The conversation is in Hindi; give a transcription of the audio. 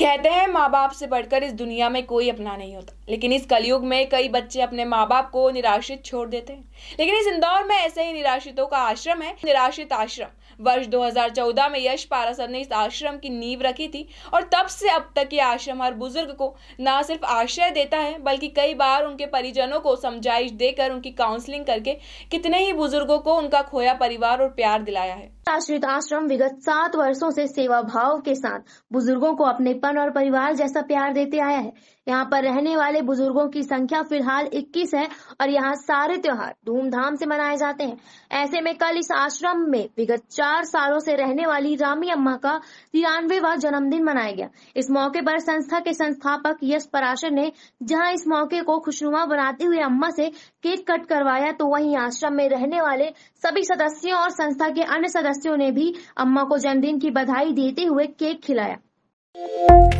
कहते हैं माँ बाप से बढ़कर इस दुनिया में कोई अपना नहीं होता लेकिन इस कलयुग में कई बच्चे अपने माँ बाप को निराश्रित छोड़ देते हैं लेकिन इस इंदौर में ऐसे ही निराश्रितों का आश्रम है निराश्रित आश्रम वर्ष 2014 में यश पारासर ने इस आश्रम की नींव रखी थी और तब से अब तक ये आश्रम हर बुजुर्ग को न सिर्फ आश्रय देता है बल्कि कई बार उनके परिजनों को समझाइश देकर उनकी काउंसलिंग करके कितने ही बुजुर्गों को उनका खोया परिवार और प्यार दिलाया है आश्रित आश्रम विगत सात वर्षों से सेवा भाव के साथ बुजुर्गों को अपने पन और परिवार जैसा प्यार देते आया है यहाँ पर रहने वाले बुजुर्गों की संख्या फिलहाल 21 है और यहाँ सारे त्योहार धूमधाम से मनाए जाते हैं ऐसे में कल इस आश्रम में विगत चार सालों से रहने वाली रामी अम्मा का तिरानवे जन्मदिन मनाया गया इस मौके पर संस्था के संस्थापक यश पराशर ने जहाँ इस मौके को खुशनुमा बनाते हुए अम्मा से केक कट करवाया तो वहीं आश्रम में रहने वाले सभी सदस्यों और संस्था के अन्य सदस्य सदस्यों ने भी अम्मा को जन्मदिन की बधाई देते हुए केक खिलाया